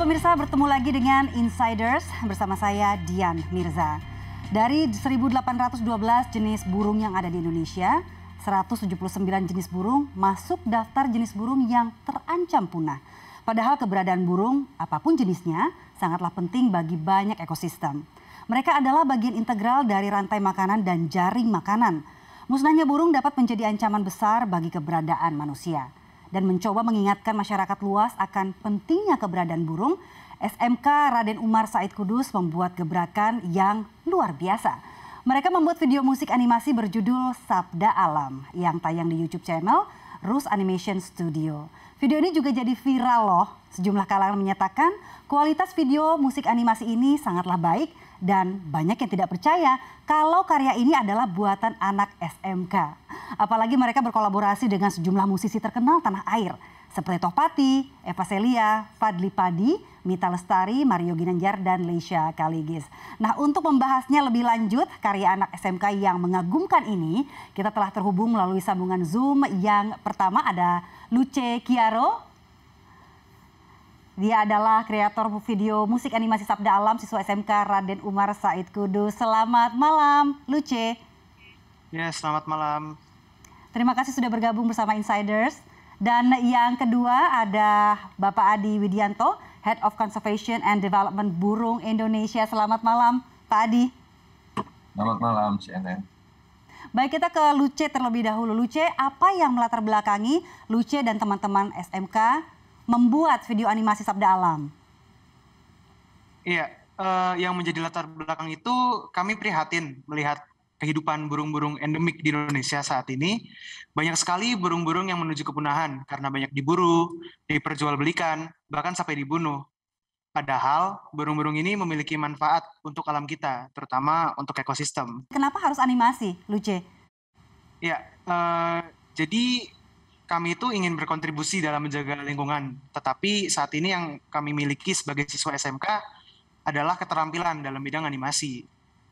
pemirsa, bertemu lagi dengan Insiders bersama saya Dian Mirza. Dari 1812 jenis burung yang ada di Indonesia, 179 jenis burung masuk daftar jenis burung yang terancam punah. Padahal keberadaan burung, apapun jenisnya, sangatlah penting bagi banyak ekosistem. Mereka adalah bagian integral dari rantai makanan dan jaring makanan. Musnahnya burung dapat menjadi ancaman besar bagi keberadaan manusia dan mencoba mengingatkan masyarakat luas akan pentingnya keberadaan burung, SMK Raden Umar Said Kudus membuat gebrakan yang luar biasa. Mereka membuat video musik animasi berjudul Sabda Alam yang tayang di YouTube channel Rus Animation Studio. Video ini juga jadi viral loh. Sejumlah kalangan menyatakan kualitas video musik animasi ini sangatlah baik dan banyak yang tidak percaya kalau karya ini adalah buatan anak SMK. Apalagi mereka berkolaborasi dengan sejumlah musisi terkenal tanah air seperti Tohpati, Eva Celia, Fadli Padi, Mita Lestari, Mario Ginanjar, dan Leisha Kaligis. Nah untuk membahasnya lebih lanjut karya anak SMK yang mengagumkan ini, kita telah terhubung melalui sambungan Zoom yang pertama ada Luce Kiaro. Dia adalah kreator video musik animasi Sabda Alam siswa SMK Raden Umar Said Kudus. Selamat malam, Luce. Ya, selamat malam. Terima kasih sudah bergabung bersama Insiders. Dan yang kedua ada Bapak Adi Widianto, Head of Conservation and Development Burung Indonesia. Selamat malam, Pak Adi. Selamat malam, CNN. Baik, kita ke Luce terlebih dahulu. Luce, apa yang melatar belakangi Luce dan teman-teman SMK membuat video animasi Sabda Alam? Iya, uh, yang menjadi latar belakang itu kami prihatin melihat kehidupan burung-burung endemik di Indonesia saat ini, banyak sekali burung-burung yang menuju kepunahan karena banyak diburu, diperjualbelikan, bahkan sampai dibunuh. Padahal burung-burung ini memiliki manfaat untuk alam kita, terutama untuk ekosistem. Kenapa harus animasi, Luce? Ya, eh, jadi kami itu ingin berkontribusi dalam menjaga lingkungan, tetapi saat ini yang kami miliki sebagai siswa SMK adalah keterampilan dalam bidang animasi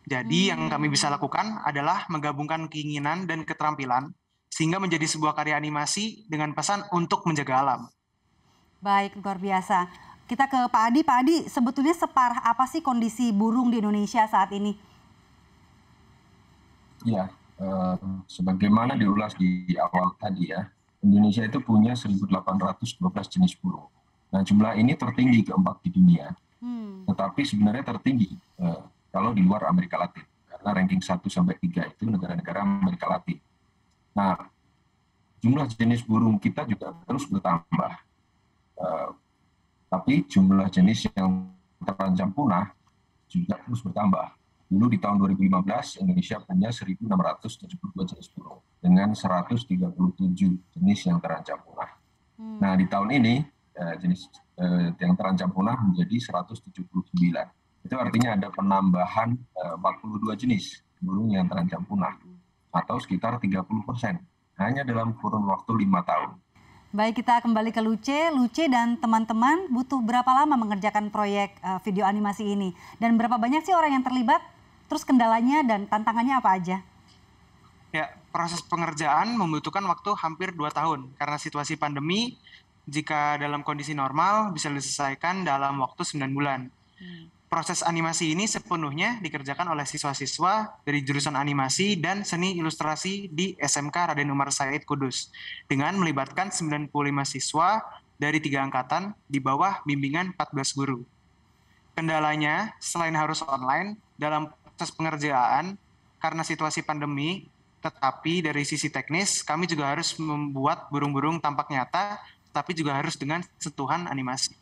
jadi hmm. yang kami bisa lakukan adalah menggabungkan keinginan dan keterampilan sehingga menjadi sebuah karya animasi dengan pesan untuk menjaga alam. Baik, luar biasa. Kita ke Pak Adi. Pak Adi, sebetulnya separah apa sih kondisi burung di Indonesia saat ini? Ya, eh, sebagaimana diulas di awal tadi ya, Indonesia itu punya 1.812 jenis burung. Nah, jumlah ini tertinggi keempat di dunia. Hmm. Tetapi sebenarnya tertinggi eh, kalau di luar Amerika Latin karena ranking 1 sampai 3 itu negara-negara Amerika Latin. Nah, jumlah jenis burung kita juga terus bertambah. Uh, tapi jumlah jenis yang terancam punah juga terus bertambah. Dulu di tahun 2015 Indonesia punya 1.672 jenis burung dengan 137 jenis yang terancam punah. Hmm. Nah, di tahun ini eh, jenis eh, yang terancam punah menjadi 179 itu artinya ada penambahan 42 eh, jenis burung yang terancam punah atau sekitar 30 persen hanya dalam kurun waktu lima tahun. Baik, kita kembali ke Luce. Luce dan teman-teman butuh berapa lama mengerjakan proyek eh, video animasi ini? Dan berapa banyak sih orang yang terlibat? Terus kendalanya dan tantangannya apa aja? Ya, proses pengerjaan membutuhkan waktu hampir 2 tahun. Karena situasi pandemi, jika dalam kondisi normal bisa diselesaikan dalam waktu 9 bulan. Hmm. Proses animasi ini sepenuhnya dikerjakan oleh siswa-siswa dari jurusan animasi dan seni ilustrasi di SMK Raden Umar Said Kudus dengan melibatkan 95 siswa dari tiga angkatan di bawah bimbingan 14 guru. Kendalanya, selain harus online, dalam proses pengerjaan, karena situasi pandemi, tetapi dari sisi teknis, kami juga harus membuat burung-burung tampak nyata, tapi juga harus dengan sentuhan animasi.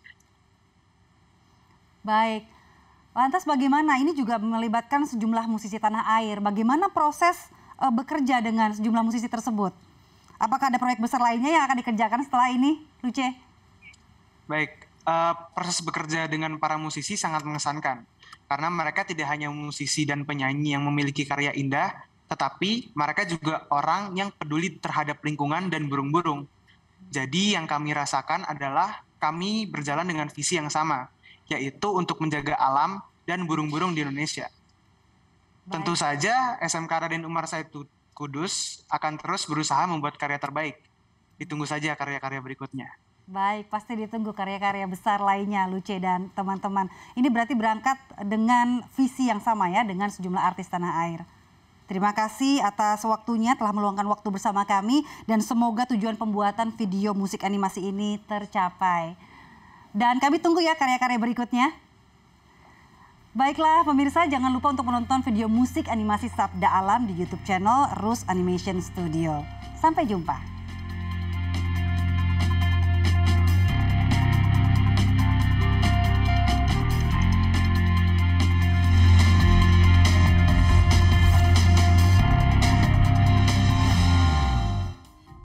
Baik, Lantas bagaimana ini juga melibatkan sejumlah musisi tanah air. Bagaimana proses uh, bekerja dengan sejumlah musisi tersebut? Apakah ada proyek besar lainnya yang akan dikerjakan setelah ini, Luce? Baik, uh, proses bekerja dengan para musisi sangat mengesankan. Karena mereka tidak hanya musisi dan penyanyi yang memiliki karya indah, tetapi mereka juga orang yang peduli terhadap lingkungan dan burung-burung. Jadi yang kami rasakan adalah kami berjalan dengan visi yang sama, yaitu untuk menjaga alam dan burung-burung di Indonesia. Baik. Tentu saja SMK Raden Umar Said Kudus akan terus berusaha membuat karya terbaik. Ditunggu saja karya-karya berikutnya. Baik, pasti ditunggu karya-karya besar lainnya Luce dan teman-teman. Ini berarti berangkat dengan visi yang sama ya dengan sejumlah artis tanah air. Terima kasih atas waktunya telah meluangkan waktu bersama kami dan semoga tujuan pembuatan video musik animasi ini tercapai. Dan kami tunggu ya karya-karya berikutnya. Baiklah pemirsa, jangan lupa untuk menonton video musik animasi Sabda Alam di YouTube channel Rus Animation Studio. Sampai jumpa.